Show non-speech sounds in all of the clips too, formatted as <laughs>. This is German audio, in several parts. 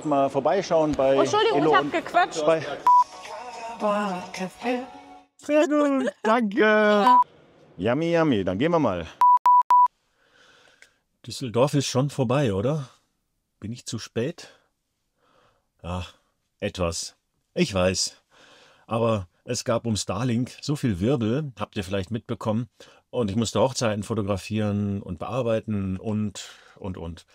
wollte mal vorbeischauen bei. Oh, Entschuldigung, Elo ich hab gequatscht. Bei Sehr gut, danke. yummy, yummy, dann gehen wir mal. Düsseldorf ist schon vorbei, oder? Bin ich zu spät? Ach, etwas. Ich weiß. Aber es gab um Starlink so viel Wirbel, habt ihr vielleicht mitbekommen. Und ich musste Hochzeiten fotografieren und bearbeiten und, und, und.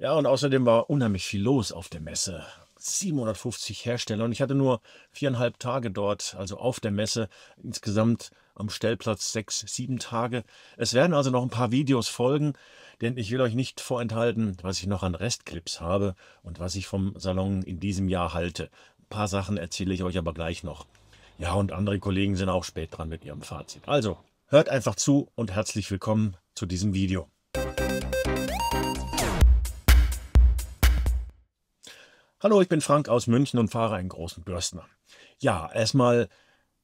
Ja, und außerdem war unheimlich viel los auf der Messe. 750 Hersteller und ich hatte nur viereinhalb Tage dort, also auf der Messe. Insgesamt am Stellplatz sechs, sieben Tage. Es werden also noch ein paar Videos folgen, denn ich will euch nicht vorenthalten, was ich noch an Restclips habe und was ich vom Salon in diesem Jahr halte. Ein paar Sachen erzähle ich euch aber gleich noch. Ja, und andere Kollegen sind auch spät dran mit ihrem Fazit. Also, hört einfach zu und herzlich willkommen zu diesem Video. Hallo, ich bin Frank aus München und fahre einen großen Bürstner. Ja, erstmal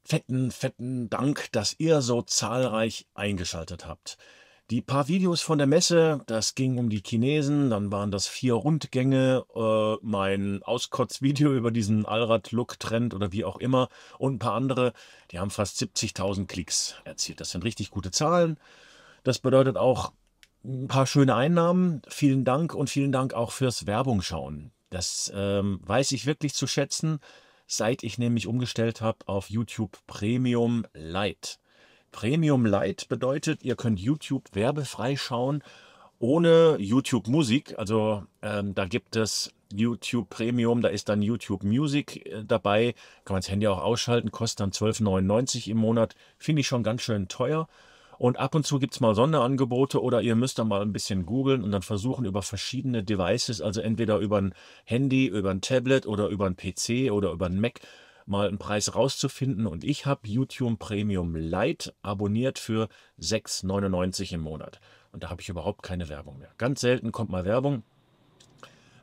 fetten, fetten Dank, dass ihr so zahlreich eingeschaltet habt. Die paar Videos von der Messe, das ging um die Chinesen, dann waren das vier Rundgänge, äh, mein Auskotz-Video <laughs> über diesen Allrad-Look-Trend oder wie auch immer und ein paar andere, die haben fast 70.000 Klicks erzielt. Das sind richtig gute Zahlen. Das bedeutet auch ein paar schöne Einnahmen. Vielen Dank und vielen Dank auch fürs Werbung schauen. Das ähm, weiß ich wirklich zu schätzen, seit ich nämlich umgestellt habe auf YouTube Premium Lite. Premium Lite bedeutet, ihr könnt YouTube werbefrei schauen, ohne YouTube Musik. Also ähm, da gibt es YouTube Premium, da ist dann YouTube Music äh, dabei. Kann man das Handy auch ausschalten, kostet dann 12,99 im Monat. Finde ich schon ganz schön teuer. Und ab und zu gibt es mal Sonderangebote oder ihr müsst dann mal ein bisschen googeln und dann versuchen über verschiedene Devices, also entweder über ein Handy, über ein Tablet oder über ein PC oder über ein Mac, mal einen Preis rauszufinden. Und ich habe YouTube Premium Lite abonniert für 6,99 im Monat. Und da habe ich überhaupt keine Werbung mehr. Ganz selten kommt mal Werbung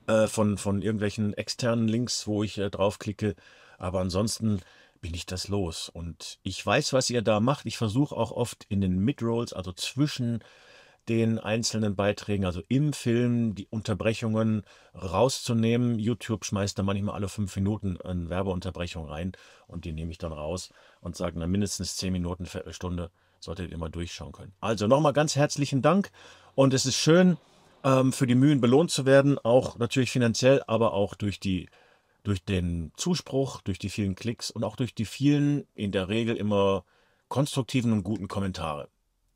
äh, von, von irgendwelchen externen Links, wo ich äh, draufklicke. Aber ansonsten bin ich das los. Und ich weiß, was ihr da macht. Ich versuche auch oft in den Midrolls, also zwischen den einzelnen Beiträgen, also im Film, die Unterbrechungen rauszunehmen. YouTube schmeißt da manchmal alle fünf Minuten eine Werbeunterbrechung rein und die nehme ich dann raus und sage, na mindestens zehn Minuten, Viertelstunde solltet ihr immer durchschauen können. Also nochmal ganz herzlichen Dank und es ist schön, ähm, für die Mühen belohnt zu werden, auch natürlich finanziell, aber auch durch die durch den Zuspruch, durch die vielen Klicks und auch durch die vielen, in der Regel immer konstruktiven und guten Kommentare.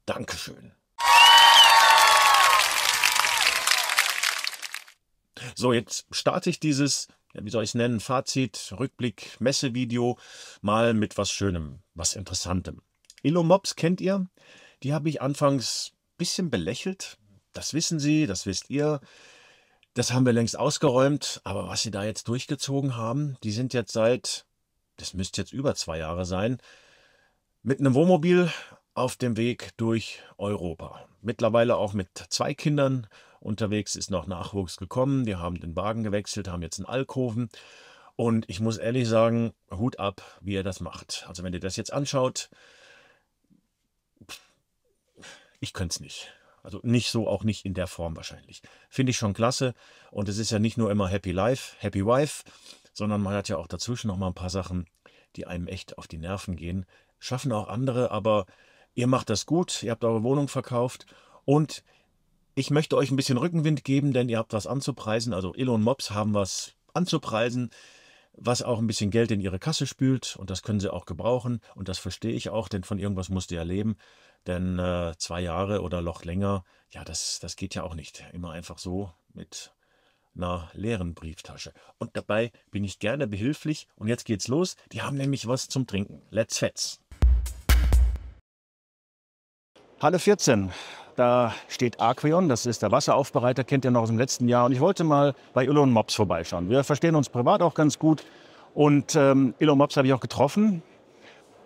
Dankeschön. So, jetzt starte ich dieses, wie soll ich es nennen, Fazit, Rückblick, Messevideo mal mit was Schönem, was Interessantem. Illo Mops kennt ihr? Die habe ich anfangs ein bisschen belächelt. Das wissen sie, das wisst ihr. Das haben wir längst ausgeräumt, aber was sie da jetzt durchgezogen haben, die sind jetzt seit, das müsste jetzt über zwei Jahre sein, mit einem Wohnmobil auf dem Weg durch Europa. Mittlerweile auch mit zwei Kindern unterwegs ist noch Nachwuchs gekommen. Die haben den Wagen gewechselt, haben jetzt einen Alkoven. Und ich muss ehrlich sagen, Hut ab, wie ihr das macht. Also wenn ihr das jetzt anschaut, ich könnte es nicht. Also nicht so, auch nicht in der Form wahrscheinlich. Finde ich schon klasse. Und es ist ja nicht nur immer Happy Life, Happy Wife, sondern man hat ja auch dazwischen noch mal ein paar Sachen, die einem echt auf die Nerven gehen. Schaffen auch andere, aber ihr macht das gut, ihr habt eure Wohnung verkauft und ich möchte euch ein bisschen Rückenwind geben, denn ihr habt was anzupreisen. Also Elon Mobs haben was anzupreisen, was auch ein bisschen Geld in ihre Kasse spült und das können sie auch gebrauchen und das verstehe ich auch, denn von irgendwas musst ihr ja leben. Denn äh, zwei Jahre oder noch länger, ja, das, das geht ja auch nicht. Immer einfach so mit einer leeren Brieftasche. Und dabei bin ich gerne behilflich. Und jetzt geht's los. Die haben nämlich was zum Trinken. Let's fetz. Halle 14. Da steht Aquion, das ist der Wasseraufbereiter, kennt ihr noch aus dem letzten Jahr. Und ich wollte mal bei Illo und Mops vorbeischauen. Wir verstehen uns privat auch ganz gut. Und ähm, Illo Mops habe ich auch getroffen.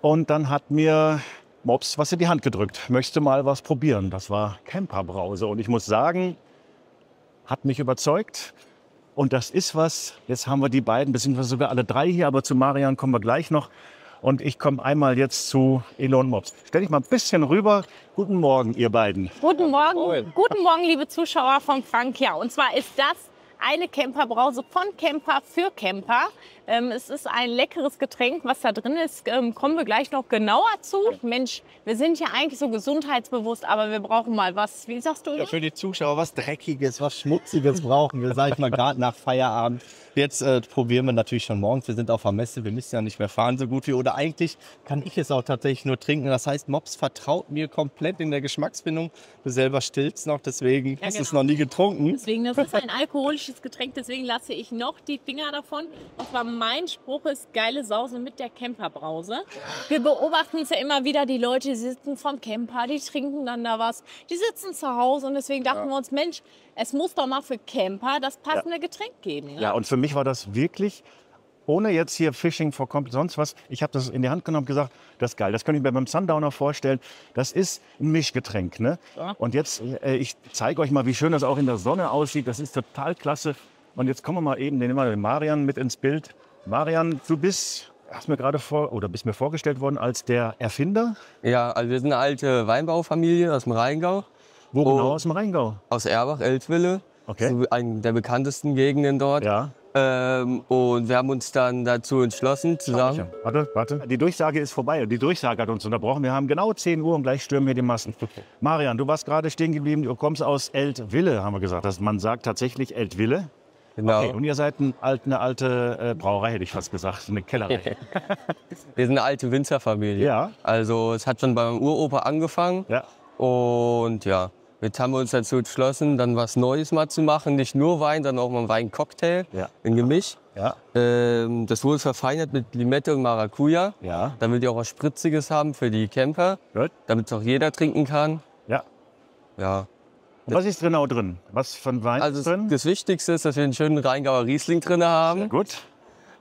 Und dann hat mir Mops was in die Hand gedrückt, möchte mal was probieren. Das war Camperbrause und ich muss sagen, hat mich überzeugt. Und das ist was, jetzt haben wir die beiden, beziehungsweise sogar alle drei hier, aber zu Marian kommen wir gleich noch. Und ich komme einmal jetzt zu Elon Mops. Stell dich mal ein bisschen rüber. Guten Morgen, ihr beiden. Guten Morgen, Moin. guten Morgen, liebe Zuschauer von Frank. und zwar ist das eine Camperbrause von Camper für Camper. Ähm, es ist ein leckeres Getränk, was da drin ist. Ähm, kommen wir gleich noch genauer zu. Mensch, wir sind ja eigentlich so gesundheitsbewusst, aber wir brauchen mal was, wie sagst du? Ja, für die Zuschauer was Dreckiges, was Schmutziges brauchen wir, sag ich mal, gerade nach Feierabend. Jetzt äh, probieren wir natürlich schon morgens. Wir sind auf der Messe, wir müssen ja nicht mehr fahren so gut wie. Oder eigentlich kann ich es auch tatsächlich nur trinken. Das heißt, Mops vertraut mir komplett in der Geschmacksfindung. Du selber stillst noch, deswegen ja, hast du genau. es noch nie getrunken. Deswegen, das ist ein alkoholisches Getränk, deswegen lasse ich noch die Finger davon. Und zwar mein Spruch ist geile Sause mit der Camperbrause. Wir beobachten es ja immer wieder, die Leute sitzen vom Camper, die trinken dann da was, die sitzen zu Hause und deswegen dachten ja. wir uns, Mensch, es muss doch mal für Camper das passende ja. Getränk geben. Ne? Ja, und für mich war das wirklich ohne jetzt hier Fishing for Comp sonst was, ich habe das in die Hand genommen und gesagt, das ist geil, das könnte ich mir beim Sundowner vorstellen. Das ist ein Mischgetränk. Ne? Ja. Und jetzt, äh, ich zeige euch mal, wie schön das auch in der Sonne aussieht. Das ist total klasse. Und jetzt kommen wir mal eben, den nehmen wir den Marian mit ins Bild. Marian, du bist, hast mir gerade vor, oder bist mir vorgestellt worden als der Erfinder? Ja, also wir sind eine alte Weinbaufamilie aus dem Rheingau. Wo genau oh. aus dem Rheingau? Aus Erbach, Eltville. Okay. So eine der bekanntesten Gegenden dort. Ja. Ähm, und wir haben uns dann dazu entschlossen, zusammen. Warte, warte. Die Durchsage ist vorbei. Die Durchsage hat uns unterbrochen. Wir haben genau 10 Uhr und gleich stürmen wir die Massen. Marian, du warst gerade stehen geblieben. Du kommst aus Eltville, haben wir gesagt. Das, man sagt tatsächlich Eltville. Genau. Okay, und ihr seid ein alt, eine alte äh, Brauerei, hätte ich fast gesagt, eine Kellerei. <laughs> wir sind eine alte Winzerfamilie. Ja. Also es hat schon beim Uropa angefangen. Ja. Und ja, jetzt haben wir uns dazu entschlossen, dann was Neues mal zu machen. Nicht nur Wein, sondern auch mal einen Weincocktail, ja. ein Gemisch. Ja. Ähm, das wurde verfeinert mit Limette und Maracuja, ja. damit wir auch was Spritziges haben für die Camper, damit es auch jeder trinken kann. Ja. Ja, was ist genau drin? Was von Wein also drin? Das Wichtigste ist, dass wir einen schönen Rheingauer Riesling drin haben. Sehr gut.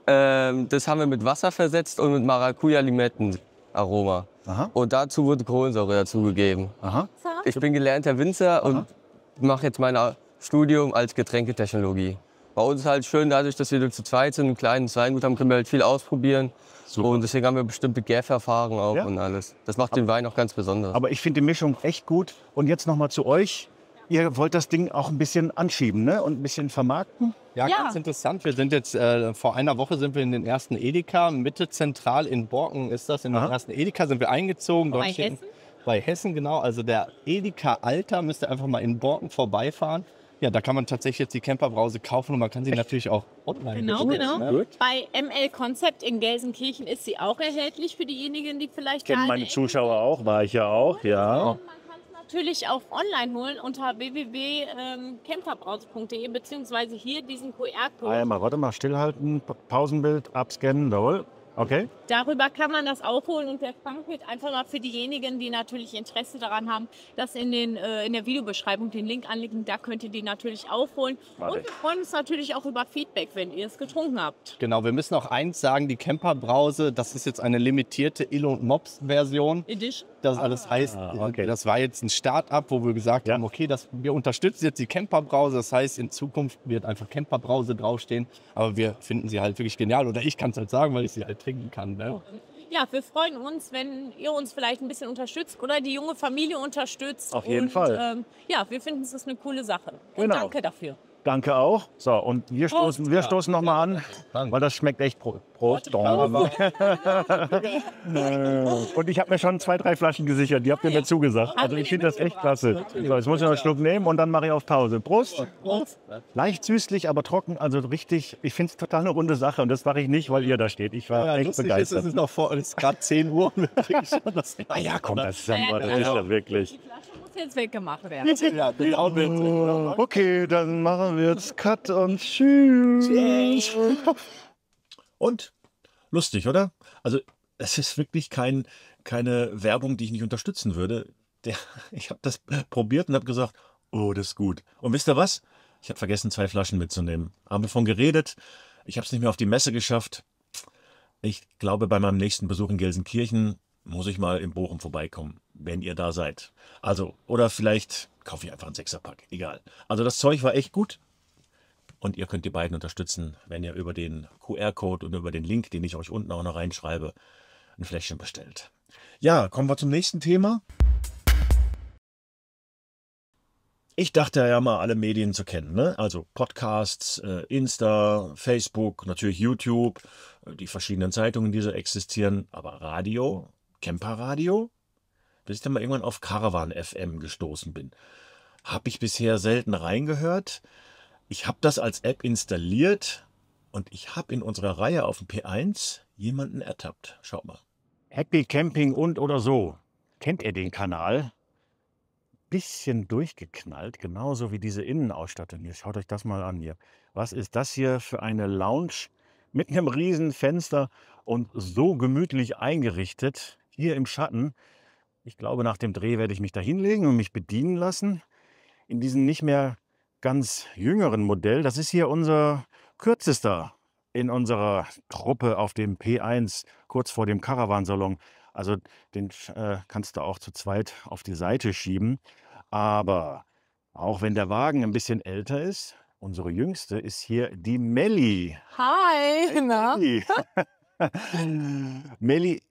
Ähm, das haben wir mit Wasser versetzt und mit Maracuja-Limetten-Aroma. Und dazu wurde Kohlensäure dazugegeben. Ich bin gelernter Winzer Aha. und mache jetzt mein Studium als Getränketechnologie. Bei uns ist halt schön, dadurch, dass wir nur zu zweit sind, einen kleinen Weingut haben, können wir halt viel ausprobieren. Super. Und deswegen haben wir bestimmte Gärverfahren auch ja. und alles. Das macht den Wein auch ganz besonders. Aber ich finde die Mischung echt gut. Und jetzt nochmal zu euch ihr wollt das Ding auch ein bisschen anschieben ne? und ein bisschen vermarkten? Ja, ja. ganz interessant. Wir sind jetzt, äh, vor einer Woche sind wir in den ersten Edeka, Mitte zentral in Borken ist das, in Aha. den ersten Edeka sind wir eingezogen. Bei Hessen? Bei Hessen, genau. Also der Edeka Alter müsste einfach mal in Borken vorbeifahren. Ja, da kann man tatsächlich jetzt die Camperbrause kaufen und man kann sie natürlich auch online kaufen. Genau, genau. Ne? Bei ML Concept in Gelsenkirchen ist sie auch erhältlich für diejenigen, die vielleicht. Kennen meine Zuschauer auch, war ich ja auch, ja. ja natürlich auch online holen unter www.kämpferbraut.de ähm, beziehungsweise hier diesen QR-Code. Ah, warte mal, stillhalten, Pausenbild, abscannen, jawohl. Okay. Darüber kann man das auch holen und der Frank wird einfach mal für diejenigen, die natürlich Interesse daran haben, das in, den, äh, in der Videobeschreibung den Link anlegen. Da könnt ihr die natürlich aufholen. Warte. Und wir freuen uns natürlich auch über Feedback, wenn ihr es getrunken habt. Genau, wir müssen auch eins sagen, die Camperbrause, das ist jetzt eine limitierte Illo und Mops-Version. Edition das alles heißt. Ah, äh, okay. Das war jetzt ein Start-up, wo wir gesagt ja. haben, okay, das, wir unterstützen jetzt die Camperbrause. Das heißt, in Zukunft wird einfach Camperbrause draufstehen. Aber wir finden sie halt wirklich genial. Oder ich kann es halt sagen, weil ich sie halt trinken kann. Ne? Ja, wir freuen uns, wenn ihr uns vielleicht ein bisschen unterstützt oder die junge Familie unterstützt. Auf jeden und, Fall. Ähm, ja, wir finden es eine coole Sache. Genau. Und danke dafür. Danke auch. So, und wir stoßen, wir stoßen nochmal an, weil das schmeckt echt Pro Prost. Äh, und ich habe mir schon zwei, drei Flaschen gesichert, die habt ihr mir zugesagt. Also ich finde das echt klasse. So, jetzt muss ich noch einen Schluck nehmen und dann mache ich auf Pause. Prost. Leicht süßlich, aber trocken, also richtig, ich finde es total eine runde Sache und das mache ich nicht, weil ihr da steht. Ich war ja, echt begeistert. Ist, es ist, noch vor, es ist gerade 10 Uhr und wir kriegen schon ah komm, das ist ja, das ist ja wirklich muss jetzt weggemacht werden. Ja, genau mit. Oh, okay, dann machen wir jetzt Cut und tschüss. Und lustig, oder? Also es ist wirklich kein, keine Werbung, die ich nicht unterstützen würde. Der, <laughs> ich habe das probiert und habe gesagt, oh, das ist gut. Und wisst ihr was? Ich habe vergessen, zwei Flaschen mitzunehmen. Haben wir davon geredet. Ich habe es nicht mehr auf die Messe geschafft. Ich glaube, bei meinem nächsten Besuch in Gelsenkirchen muss ich mal in Bochum vorbeikommen, wenn ihr da seid. Also, oder vielleicht kaufe ich einfach einen Sechserpack, egal. Also das Zeug war echt gut und ihr könnt die beiden unterstützen, wenn ihr über den QR-Code und über den Link, den ich euch unten auch noch reinschreibe, ein Fläschchen bestellt. Ja, kommen wir zum nächsten Thema. Ich dachte ja mal, alle Medien zu kennen. Ne? Also Podcasts, äh, Insta, Facebook, natürlich YouTube, äh, die verschiedenen Zeitungen, die so existieren. Aber Radio Camperradio, bis ich dann mal irgendwann auf Caravan FM gestoßen bin. Habe ich bisher selten reingehört. Ich habe das als App installiert und ich habe in unserer Reihe auf dem P1 jemanden ertappt. Schaut mal. Happy Camping und oder so. Kennt ihr den Kanal? Bisschen durchgeknallt, genauso wie diese Innenausstattung hier. Schaut euch das mal an hier. Was ist das hier für eine Lounge mit einem riesen Fenster und so gemütlich eingerichtet? hier im Schatten. Ich glaube, nach dem Dreh werde ich mich da hinlegen und mich bedienen lassen. In diesem nicht mehr ganz jüngeren Modell. Das ist hier unser kürzester in unserer Truppe auf dem P1, kurz vor dem Caravansalon. Also den äh, kannst du auch zu zweit auf die Seite schieben. Aber auch wenn der Wagen ein bisschen älter ist, unsere jüngste ist hier die Melli. Hi, hey, Melli. <laughs> <laughs> Melli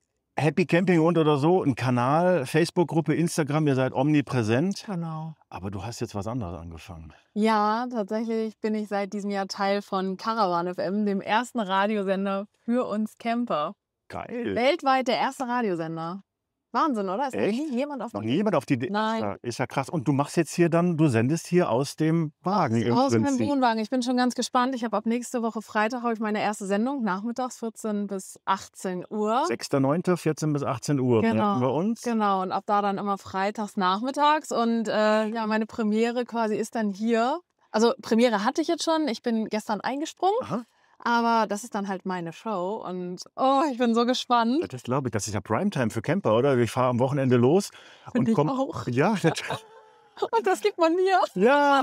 Happy Camping und oder so, ein Kanal, Facebook-Gruppe, Instagram, ihr seid omnipräsent. Genau. Aber du hast jetzt was anderes angefangen. Ja, tatsächlich bin ich seit diesem Jahr Teil von Caravan FM, dem ersten Radiosender für uns Camper. Geil. Weltweit der erste Radiosender. Wahnsinn, oder? Ist Echt? noch nie jemand auf, noch nie jemand auf die Idee. Nein. ist ja krass. Und du machst jetzt hier dann, du sendest hier aus dem Wagen im Aus meinem Wohnwagen. Ich bin schon ganz gespannt. Ich habe ab nächste Woche Freitag ich meine erste Sendung, nachmittags 14 bis 18 Uhr. 6.9., 14 bis 18 Uhr Genau. bei uns. Genau, und ab da dann immer freitags nachmittags. Und äh, ja, meine Premiere quasi ist dann hier. Also Premiere hatte ich jetzt schon. Ich bin gestern eingesprungen. Aha. Aber das ist dann halt meine Show und oh, ich bin so gespannt. Das glaube ich, das ist ja Primetime für Camper, oder? Ich fahre am Wochenende los Find und komme auch. Ja, das, <laughs> Und das gibt man mir. Ja.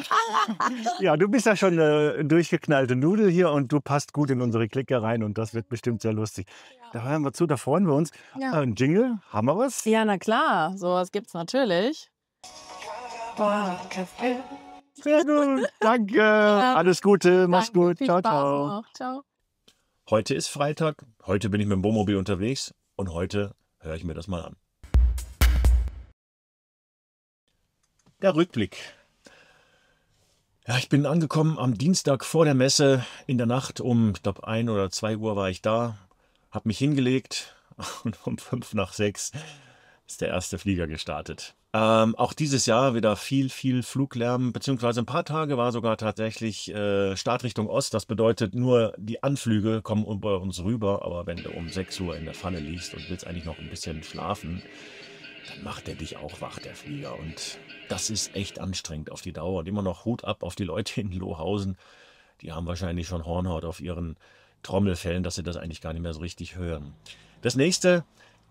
<laughs> ja, du bist ja schon eine äh, durchgeknallte Nudel hier und du passt gut in unsere Clique rein und das wird bestimmt sehr lustig. Ja. Da hören wir zu, da freuen wir uns. Ja. Äh, Jingle, haben wir was? Ja, na klar, sowas gibt's natürlich. Boah. Sehr gut. Danke. Alles Gute. Mach's Danke, gut. Ciao, ciao. ciao. Heute ist Freitag. Heute bin ich mit dem Wohnmobil unterwegs und heute höre ich mir das mal an. Der Rückblick. Ja, ich bin angekommen am Dienstag vor der Messe in der Nacht um, ich glaube, ein oder zwei Uhr war ich da, habe mich hingelegt <laughs> und um fünf nach sechs ist der erste Flieger gestartet. Ähm, auch dieses Jahr wieder viel, viel Fluglärm, beziehungsweise ein paar Tage war sogar tatsächlich äh, Startrichtung Ost. Das bedeutet, nur die Anflüge kommen bei uns rüber, aber wenn du um 6 Uhr in der Pfanne liegst und willst eigentlich noch ein bisschen schlafen, dann macht er dich auch wach, der Flieger. Und das ist echt anstrengend auf die Dauer. Und immer noch Hut ab auf die Leute in Lohausen. Die haben wahrscheinlich schon Hornhaut auf ihren Trommelfällen, dass sie das eigentlich gar nicht mehr so richtig hören. Das nächste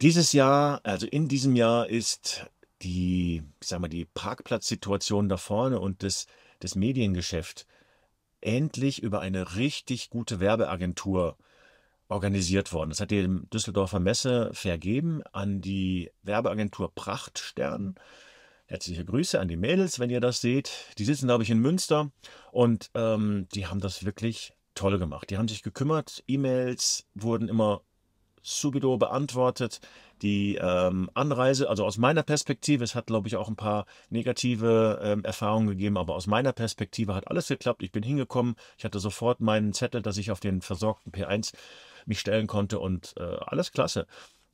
dieses Jahr, also in diesem Jahr ist die, sag mal, die Parkplatzsituation da vorne und das, das Mediengeschäft endlich über eine richtig gute Werbeagentur organisiert worden. Das hat die Düsseldorfer Messe vergeben an die Werbeagentur Prachtstern. Herzliche Grüße an die Mädels, wenn ihr das seht. Die sitzen, glaube ich, in Münster und ähm, die haben das wirklich toll gemacht. Die haben sich gekümmert. E-Mails wurden immer subito beantwortet. Die ähm, Anreise, also aus meiner Perspektive, es hat, glaube ich, auch ein paar negative ähm, Erfahrungen gegeben, aber aus meiner Perspektive hat alles geklappt. Ich bin hingekommen, ich hatte sofort meinen Zettel, dass ich auf den versorgten P1 mich stellen konnte und äh, alles klasse.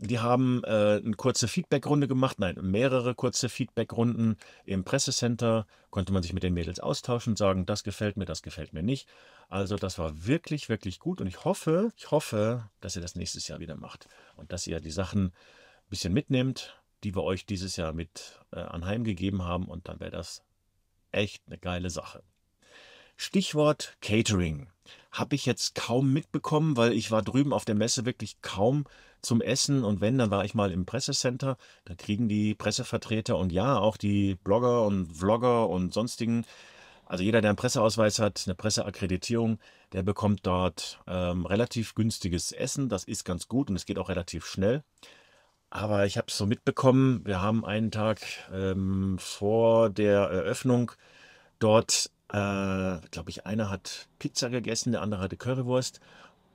Die haben äh, eine kurze Feedbackrunde gemacht, nein, mehrere kurze Feedbackrunden im Pressecenter. Konnte man sich mit den Mädels austauschen, sagen, das gefällt mir, das gefällt mir nicht. Also das war wirklich, wirklich gut und ich hoffe, ich hoffe, dass ihr das nächstes Jahr wieder macht und dass ihr die Sachen ein bisschen mitnehmt, die wir euch dieses Jahr mit äh, anheimgegeben haben und dann wäre das echt eine geile Sache. Stichwort Catering. Habe ich jetzt kaum mitbekommen, weil ich war drüben auf der Messe wirklich kaum zum Essen und wenn, dann war ich mal im Pressecenter. Da kriegen die Pressevertreter und ja, auch die Blogger und Vlogger und sonstigen, also jeder, der einen Presseausweis hat, eine Presseakkreditierung, der bekommt dort ähm, relativ günstiges Essen. Das ist ganz gut und es geht auch relativ schnell. Aber ich habe es so mitbekommen, wir haben einen Tag ähm, vor der Eröffnung dort äh, glaube ich, einer hat Pizza gegessen, der andere hatte Currywurst.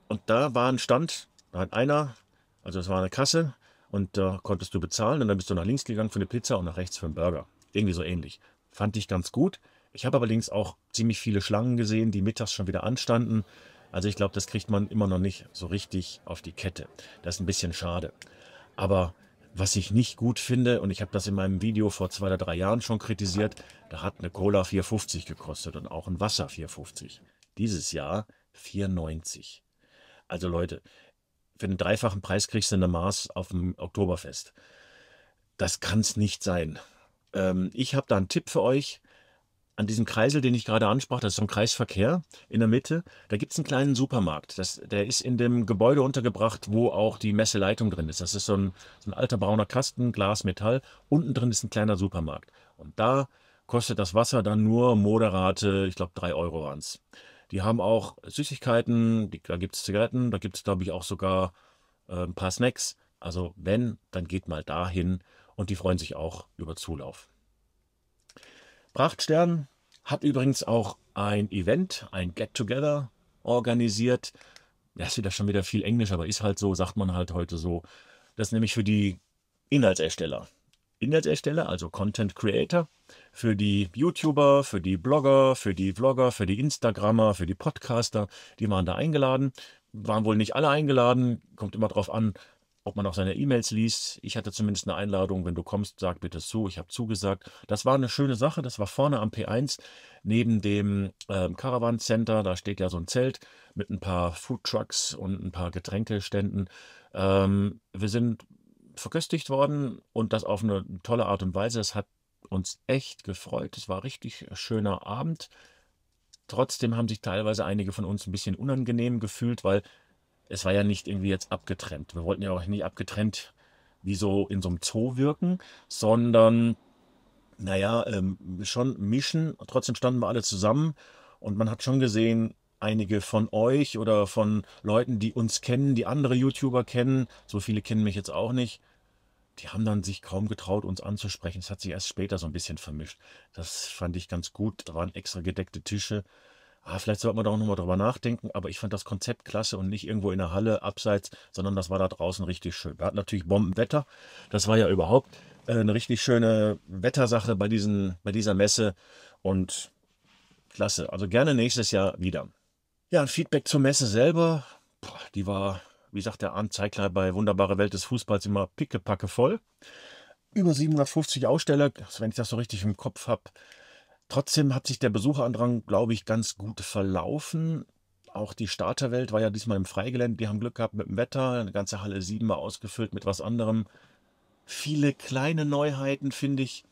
Und da war ein Stand, da hat einer, also es war eine Kasse, und da äh, konntest du bezahlen und dann bist du nach links gegangen für eine Pizza und nach rechts für einen Burger. Irgendwie so ähnlich. Fand ich ganz gut. Ich habe aber links auch ziemlich viele Schlangen gesehen, die mittags schon wieder anstanden. Also ich glaube, das kriegt man immer noch nicht so richtig auf die Kette. Das ist ein bisschen schade. Aber was ich nicht gut finde, und ich habe das in meinem Video vor zwei oder drei Jahren schon kritisiert, da hat eine Cola 4,50 gekostet und auch ein Wasser 4,50. Dieses Jahr 4,90. Also Leute, für den dreifachen Preis kriegst du eine Maß auf dem Oktoberfest. Das kann es nicht sein. Ähm, ich habe da einen Tipp für euch an diesem Kreisel, den ich gerade ansprach, das ist so ein Kreisverkehr in der Mitte, da gibt es einen kleinen Supermarkt. Das, der ist in dem Gebäude untergebracht, wo auch die Messeleitung drin ist. Das ist so ein, so ein alter brauner Kasten, Glas, Metall. Unten drin ist ein kleiner Supermarkt. Und da kostet das Wasser dann nur moderate, ich glaube, drei Euro ans. Die haben auch Süßigkeiten, die, da gibt es Zigaretten, da gibt es, glaube ich, auch sogar äh, ein paar Snacks. Also wenn, dann geht mal dahin und die freuen sich auch über Zulauf. Prachtstern hat übrigens auch ein Event, ein Get-Together organisiert. Das ist wieder schon wieder viel Englisch, aber ist halt so, sagt man halt heute so. Das ist nämlich für die Inhaltsersteller. Inhaltsersteller, also Content Creator, für die YouTuber, für die Blogger, für die Vlogger, für die Instagrammer, für die Podcaster, die waren da eingeladen. Waren wohl nicht alle eingeladen, kommt immer drauf an, ob man auch seine E-Mails liest. Ich hatte zumindest eine Einladung, wenn du kommst, sag bitte zu. Ich habe zugesagt. Das war eine schöne Sache. Das war vorne am P1 neben dem äh, Caravan Center. Da steht ja so ein Zelt mit ein paar Food Trucks und ein paar Getränkeständen. Ähm, wir sind verköstigt worden und das auf eine tolle Art und Weise. Es hat uns echt gefreut. Es war richtig schöner Abend. Trotzdem haben sich teilweise einige von uns ein bisschen unangenehm gefühlt, weil es war ja nicht irgendwie jetzt abgetrennt. Wir wollten ja auch nicht abgetrennt wie so in so einem Zoo wirken, sondern naja, ähm, schon mischen. Trotzdem standen wir alle zusammen und man hat schon gesehen, einige von euch oder von Leuten, die uns kennen, die andere YouTuber kennen, so viele kennen mich jetzt auch nicht, die haben dann sich kaum getraut, uns anzusprechen. Es hat sich erst später so ein bisschen vermischt. Das fand ich ganz gut. Da waren extra gedeckte Tische ah, vielleicht sollte man da auch nochmal drüber nachdenken, aber ich fand das Konzept klasse und nicht irgendwo in der Halle abseits, sondern das war da draußen richtig schön. Wir hatten natürlich Bombenwetter, das war ja überhaupt äh, eine richtig schöne Wettersache bei, diesen, bei dieser Messe und klasse. Also gerne nächstes Jahr wieder. Ja, ein Feedback zur Messe selber, Boah, die war, wie sagt der Anzeigler bei Wunderbare Welt des Fußballs immer pickepacke voll. Über 750 Aussteller, wenn ich das so richtig im Kopf habe. Trotzdem hat sich der Besucherandrang, glaube ich, ganz gut verlaufen. Auch die Starterwelt war ja diesmal im Freigelände. Die haben Glück gehabt mit dem Wetter. Eine ganze Halle 7 mal ausgefüllt mit was anderem. Viele kleine Neuheiten, finde ich.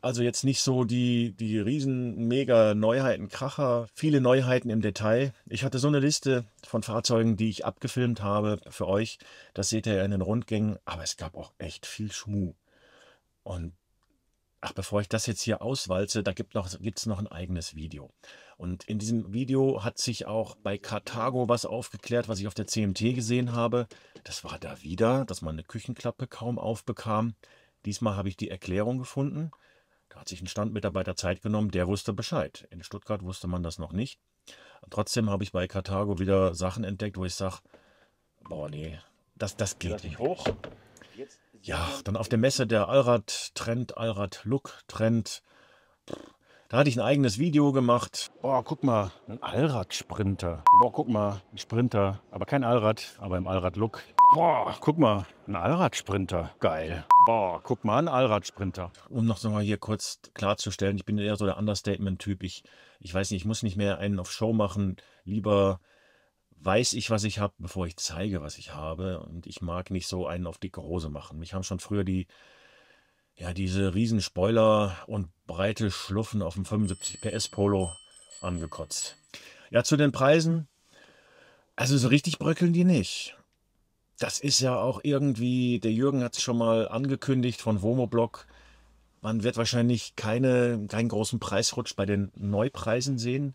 Also jetzt nicht so die, die riesen, mega Neuheiten, Kracher. Viele Neuheiten im Detail. Ich hatte so eine Liste von Fahrzeugen, die ich abgefilmt habe für euch. Das seht ihr ja in den Rundgängen. Aber es gab auch echt viel Schmuh. Und Ach, bevor ich das jetzt hier auswalze, da gibt noch, noch ein eigenes Video. Und in diesem Video hat sich auch bei Karthago was aufgeklärt, was ich auf der CMT gesehen habe. Das war da wieder, dass man eine Küchenklappe kaum aufbekam. Diesmal habe ich die Erklärung gefunden. Da hat sich ein Standmitarbeiter Zeit genommen, der wusste Bescheid. In Stuttgart wusste man das noch nicht. Trotzdem habe ich bei Karthago wieder Sachen entdeckt, wo ich sage, boah nee, das, das geht nicht hoch ja, dann auf der Messe der Allrad-Trend, Allrad-Look-Trend. Da hatte ich ein eigenes Video gemacht. Boah, guck mal, ein Allrad-Sprinter. Boah, guck mal, ein Sprinter. Aber kein Allrad, aber im Allrad-Look. Boah, guck mal, ein Allrad-Sprinter. Geil. Boah, guck mal, ein Allrad-Sprinter. Um noch so mal hier kurz klarzustellen, ich bin eher so der Understatement-Typ. Ich, ich weiß nicht, ich muss nicht mehr einen auf Show machen. Lieber weiß ich, was ich habe, bevor ich zeige, was ich habe. Und ich mag nicht so einen auf dicke Hose machen. Mich haben schon früher die, ja, diese riesen Spoiler und breite Schluffen auf dem 75 PS Polo angekotzt. Ja, zu den Preisen. Also so richtig bröckeln die nicht. Das ist ja auch irgendwie, der Jürgen hat es schon mal angekündigt von Womoblock. Man wird wahrscheinlich keine, keinen großen Preisrutsch bei den Neupreisen sehen.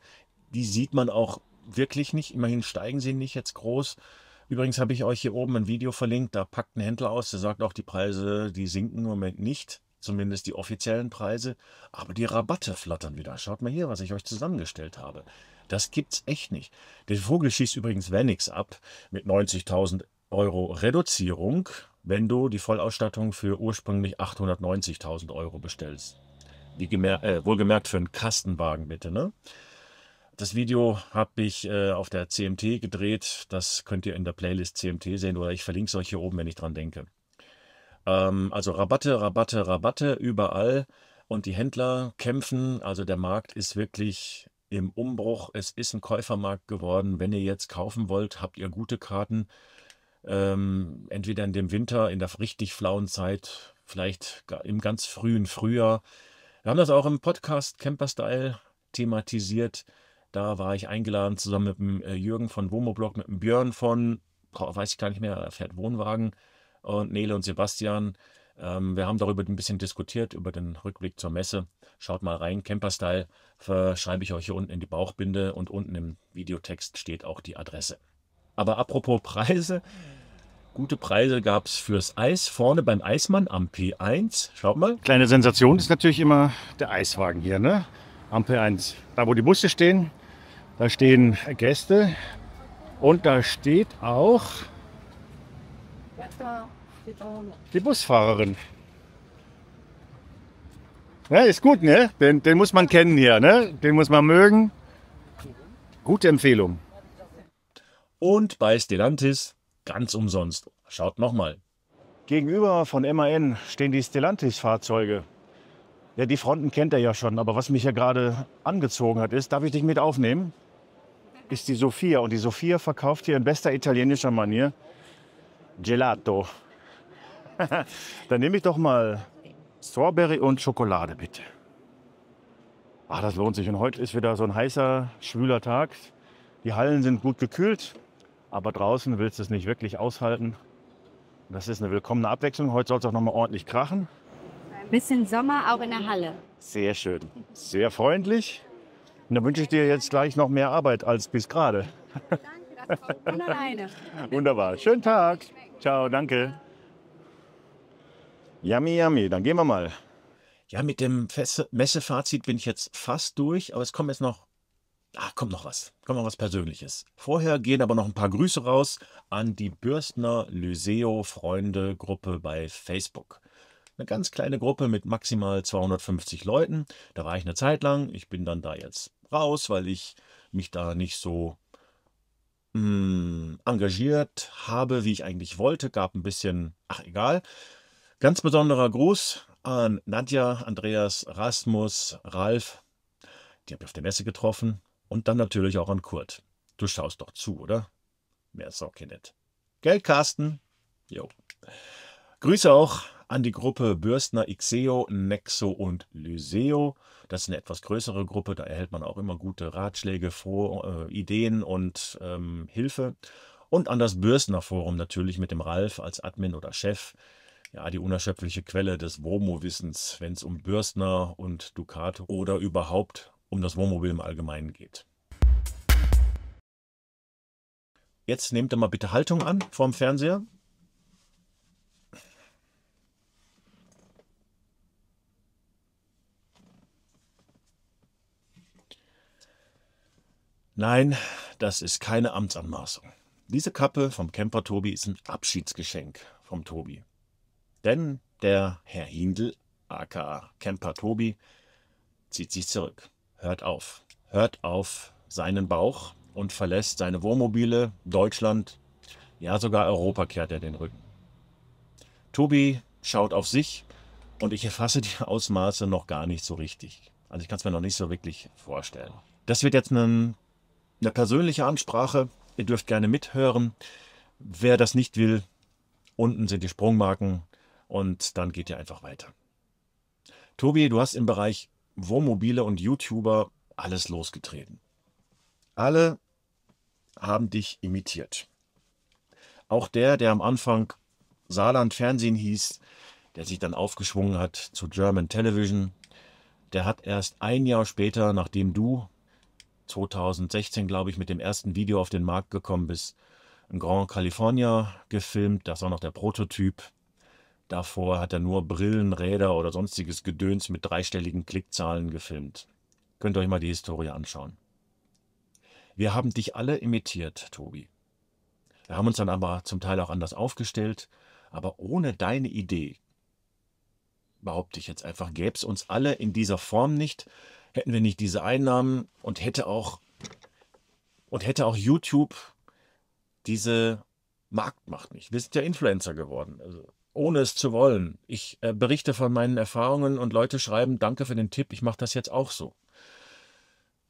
Die sieht man auch wirklich nicht. Immerhin steigen sie nicht jetzt groß. Übrigens habe ich euch hier oben ein Video verlinkt, da packt ein Händler aus, der sagt auch, die Preise, die sinken im Moment nicht, zumindest die offiziellen Preise, aber die Rabatte flattern wieder. Schaut mal hier, was ich euch zusammengestellt habe. Das gibt's echt nicht. Der Vogel schießt übrigens Venix ab mit 90.000 Euro Reduzierung, wenn du die Vollausstattung für ursprünglich 890.000 Euro bestellst. Die, äh, wohlgemerkt für einen Kastenwagen bitte, ne? Das Video habe ich äh, auf der CMT gedreht. Das könnt ihr in der Playlist CMT sehen oder ich verlinke es euch hier oben, wenn ich dran denke. Ähm, also Rabatte, Rabatte, Rabatte überall und die Händler kämpfen. Also der Markt ist wirklich im Umbruch. Es ist ein Käufermarkt geworden. Wenn ihr jetzt kaufen wollt, habt ihr gute Karten. Ähm, entweder in dem Winter, in der richtig flauen Zeit, vielleicht im ganz frühen Frühjahr. Wir haben das auch im Podcast Camper Style thematisiert. Da war ich eingeladen zusammen mit dem äh, Jürgen von Womoblog, mit dem Björn von, weiß ich gar nicht mehr, fährt Wohnwagen und Nele und Sebastian. Ähm, wir haben darüber ein bisschen diskutiert, über den Rückblick zur Messe. Schaut mal rein, Camperstyle schreibe ich euch hier unten in die Bauchbinde und unten im Videotext steht auch die Adresse. Aber apropos Preise, gute Preise gab es fürs Eis vorne beim Eismann am P1. Schaut mal. Kleine Sensation ist natürlich immer der Eiswagen hier, ne? Am P1. Da, wo die Busse stehen, da stehen Gäste und da steht auch die Busfahrerin. Ja, ist gut, ne? Den, den muss man kennen hier, ne? Den muss man mögen. Gute Empfehlung. Und bei Stellantis ganz umsonst. Schaut nochmal. Gegenüber von MAN stehen die Stellantis-Fahrzeuge. Ja, die Fronten kennt er ja schon, aber was mich ja gerade angezogen hat, ist, darf ich dich mit aufnehmen? ist die Sophia. Und die Sophia verkauft hier in bester italienischer Manier Gelato. <laughs> Dann nehme ich doch mal Strawberry und Schokolade, bitte. Ach, das lohnt sich. Und heute ist wieder so ein heißer, schwüler Tag. Die Hallen sind gut gekühlt, aber draußen willst du es nicht wirklich aushalten. Das ist eine willkommene Abwechslung. Heute soll es auch noch mal ordentlich krachen. Ein bisschen Sommer auch in der Halle. Sehr schön. Sehr freundlich. Und da wünsche ich dir jetzt gleich noch mehr Arbeit als bis gerade. Danke, das alleine. Wunderbar. Schönen Tag. Ciao, danke. Yummy, yummy. Dann gehen wir mal. Ja, mit dem Messefazit bin ich jetzt fast durch, aber es kommen jetzt noch Ah, kommt noch was. Kommt noch was Persönliches. Vorher gehen aber noch ein paar Grüße raus an die Bürstner Lyseo Freunde Gruppe bei Facebook eine ganz kleine Gruppe mit maximal 250 Leuten. Da war ich eine Zeit lang. Ich bin dann da jetzt raus, weil ich mich da nicht so mh, hm, engagiert habe, wie ich eigentlich wollte. Gab ein bisschen, ach egal. Ganz besonderer Gruß an Nadja, Andreas, Rasmus, Ralf. Die habe ich auf der Messe getroffen. Und dann natürlich auch an Kurt. Du schaust doch zu, oder? Mehr ist auch okay nett. Gell, Carsten? Jo. Grüße auch an die Gruppe Bürstner, Ixeo, Nexo und Lyseo. Das ist eine etwas größere Gruppe, da erhält man auch immer gute Ratschläge, frohe äh, Ideen und ähm, Hilfe. Und an das Bürstner Forum natürlich mit dem Ralf als Admin oder Chef. Ja, die unerschöpfliche Quelle des Womo-Wissens, wenn es um Bürstner und Ducato oder überhaupt um das Wohnmobil im Allgemeinen geht. Jetzt nehmt ihr mal bitte Haltung an vorm Fernseher. Nein, das ist keine Amtsanmaßung. Diese Kappe vom Camper Tobi ist ein Abschiedsgeschenk vom Tobi. Denn der Herr Hindel, aka Camper Tobi, zieht sich zurück. Hört auf. Hört auf seinen Bauch und verlässt seine Wohnmobile, Deutschland, ja sogar Europa kehrt er den Rücken. Tobi schaut auf sich und ich erfasse die Ausmaße noch gar nicht so richtig. Also ich kann es mir noch nicht so wirklich vorstellen. Das wird jetzt ein eine persönliche Ansprache. Ihr dürft gerne mithören. Wer das nicht will, unten sind die Sprungmarken und dann geht ihr einfach weiter. Tobi, du hast im Bereich Wohnmobile und YouTuber alles losgetreten. Alle haben dich imitiert. Auch der, der am Anfang Saarland Fernsehen hieß, der sich dann aufgeschwungen hat zu German Television, der hat erst ein Jahr später, nachdem du 2016, glaube ich, mit dem ersten Video auf den Markt gekommen bist. In Grand California gefilmt, das war noch der Prototyp. Davor hat er nur Brillen, Räder oder sonstiges Gedöns mit dreistelligen Klickzahlen gefilmt. Könnt ihr euch mal die Historie anschauen. Wir haben dich alle imitiert, Tobi. Wir haben uns dann aber zum Teil auch anders aufgestellt, aber ohne deine Idee, behaupte ich jetzt einfach, gäbe es uns alle in dieser Form nicht, hätten wir nicht diese Einnahmen und hätte auch und hätte auch YouTube diese Marktmacht nicht. Wir sind ja Influencer geworden, also ohne es zu wollen. Ich äh, berichte von meinen Erfahrungen und Leute schreiben, danke für den Tipp, ich mache das jetzt auch so.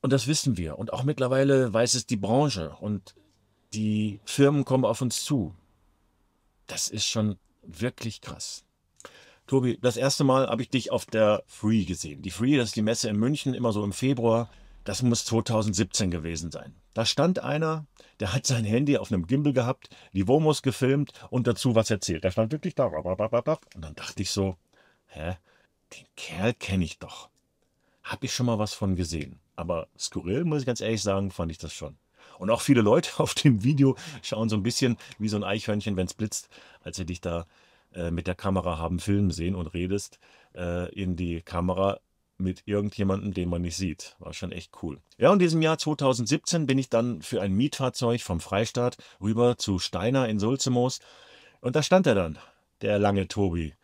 Und das wissen wir. Und auch mittlerweile weiß es die Branche und die Firmen kommen auf uns zu. Das ist schon wirklich krass. Tobi, das erste Mal habe ich dich auf der Free gesehen. Die Free, das ist die Messe in München, immer so im Februar. Das muss 2017 gewesen sein. Da stand einer, der hat sein Handy auf einem Gimbal gehabt, die Womos gefilmt und dazu was erzählt. Der stand wirklich da. Und dann dachte ich so, hä, den Kerl kenne ich doch. Hab ich schon mal was von gesehen. Aber skurril, muss ich ganz ehrlich sagen, fand ich das schon. Und auch viele Leute <laughs> auf dem Video schauen so ein bisschen wie so ein Eichhörnchen, wenn es blitzt, als er dich da äh, mit der Kamera haben filmen sehen und redest äh, in die Kamera mit irgendjemandem, den man nicht sieht. War schon echt cool. Ja, und diesem Jahr 2017 bin ich dann für ein Mietfahrzeug vom Freistaat rüber zu Steiner in Sulzemoos. Und da stand er dann, der lange Tobi,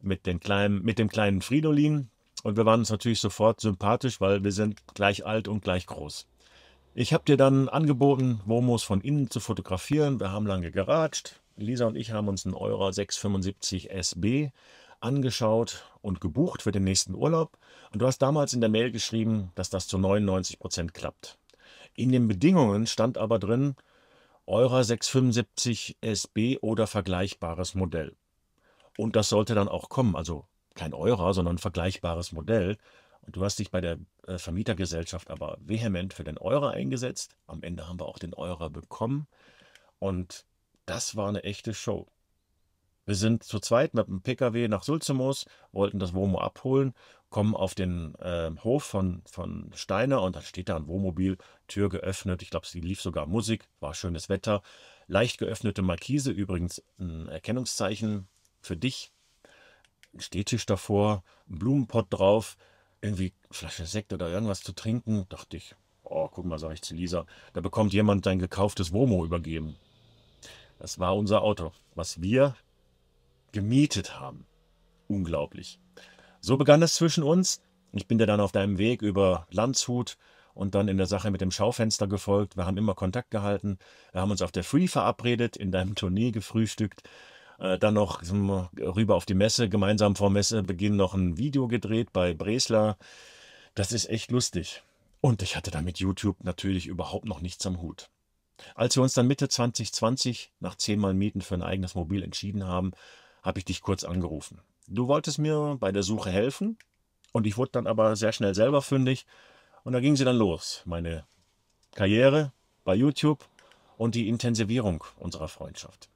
mit, den kleinen, mit dem kleinen Fridolin. Und wir waren uns natürlich sofort sympathisch, weil wir sind gleich alt und gleich groß. Ich habe dir dann angeboten, Womos von innen zu fotografieren. Wir haben lange geratscht, Lisa und ich haben uns einen Eurer 675 SB angeschaut und gebucht für den nächsten Urlaub. Und du hast damals in der Mail geschrieben, dass das zu 99 Prozent klappt. In den Bedingungen stand aber drin, Eurer 675 SB oder vergleichbares Modell. Und das sollte dann auch kommen, also kein Eurer, sondern vergleichbares Modell. Und du hast dich bei der äh, Vermietergesellschaft aber vehement für den Eurer eingesetzt. Am Ende haben wir auch den Eurer bekommen. Und das war eine echte Show. Wir sind zu zweit mit dem Pkw nach Sulzemoos, wollten das Womo abholen, kommen auf den äh, Hof von, von Steiner und dann steht da ein Wohnmobil, Tür geöffnet. Ich glaube, sie lief sogar Musik, war schönes Wetter. Leicht geöffnete Markise, übrigens ein Erkennungszeichen für dich. Ein Stehtisch davor, ein Blumenpott drauf, irgendwie Flasche Sekt oder irgendwas zu trinken. Dachte ich, oh, guck mal, sage ich zu Lisa, da bekommt jemand dein gekauftes Womo übergeben. Das war unser Auto, was wir gemietet haben. Unglaublich. So begann es zwischen uns. Ich bin dir dann auf deinem Weg über Landshut und dann in der Sache mit dem Schaufenster gefolgt. Wir haben immer Kontakt gehalten. Wir haben uns auf der Free verabredet, in deinem Tournee gefrühstückt. Äh, dann noch rüber auf die Messe, gemeinsam vor Messebeginn noch ein Video gedreht bei Bresler. Das ist echt lustig. Und ich hatte da mit YouTube natürlich überhaupt noch nichts am Hut. Als wir uns dann Mitte 2020 nach zehnmal Mieten für ein eigenes Mobil entschieden haben, habe ich dich kurz angerufen. Du wolltest mir bei der Suche helfen und ich wurde dann aber sehr schnell selber fündig und da ging sie dann los. Meine Karriere bei YouTube und die Intensivierung unserer Freundschaft.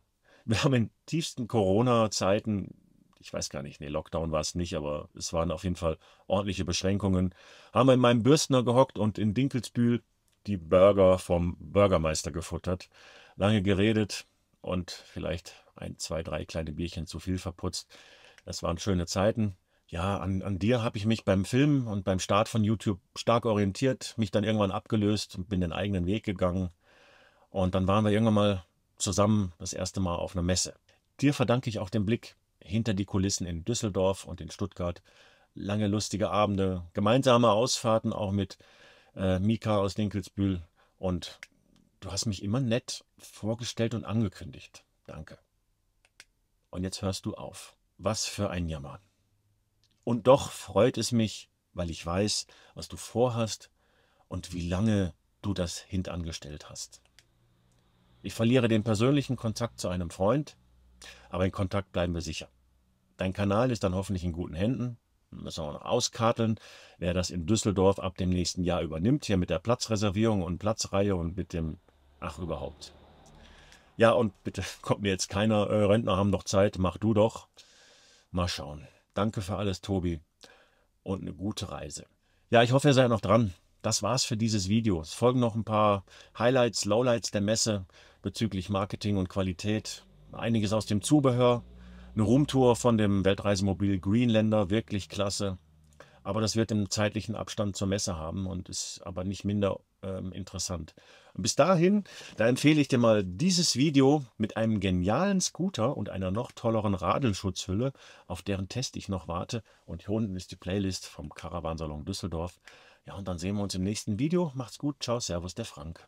Wir haben in tiefsten Corona-Zeiten, ich weiß gar nicht, nee, Lockdown war es nicht, aber es waren auf jeden Fall ordentliche Beschränkungen, haben wir in meinem Bürstner gehockt und in Dinkelsbühl die Burger vom Bürgermeister gefuttert, lange geredet und vielleicht ein, zwei, drei kleine Bierchen zu viel verputzt. Das waren schöne Zeiten. Ja, an, an dir habe ich mich beim Filmen und beim Start von YouTube stark orientiert, mich dann irgendwann abgelöst und bin den eigenen Weg gegangen. Und dann waren wir irgendwann mal zusammen das erste Mal auf einer Messe. Dir verdanke ich auch den Blick hinter die Kulissen in Düsseldorf und in Stuttgart. Lange lustige Abende, gemeinsame Ausfahrten auch mit äh, Mika aus Dinkelsbühl. Und du hast mich immer nett vorgestellt und angekündigt. Danke. Und jetzt hörst du auf. Was für ein Jammer. Und doch freut es mich, weil ich weiß, was du vorhast und wie lange du das hintangestellt hast. Ich verliere den persönlichen Kontakt zu einem Freund, aber in Kontakt bleiben wir sicher. Dein Kanal ist dann hoffentlich in guten Händen müssen wir noch auskarteln, wer das in Düsseldorf ab dem nächsten Jahr übernimmt, hier mit der Platzreservierung und Platzreihe und mit dem, ach überhaupt. Ja, und bitte <laughs> kommt mir jetzt keiner, äh, Rentner haben noch Zeit, mach du doch. Mal schauen. Danke für alles, Tobi. Und eine gute Reise. Ja, ich hoffe, ihr seid noch dran. Das war's für dieses Video. Es folgen noch ein paar Highlights, Lowlights der Messe bezüglich Marketing und Qualität. Einiges aus dem Zubehör, eine Roomtour von dem Weltreisemobil Greenlander, wirklich klasse. Aber das wird einen zeitlichen Abstand zur Messe haben und ist aber nicht minder ähm, interessant. bis dahin, da empfehle ich dir mal dieses Video mit einem genialen Scooter und einer noch tolleren Radelschutzhülle, auf deren Test ich noch warte. Und hier unten ist die Playlist vom Caravansalon Düsseldorf. Ja, und dann sehen wir uns im nächsten Video. Macht's gut. Ciao, Servus, der Frank.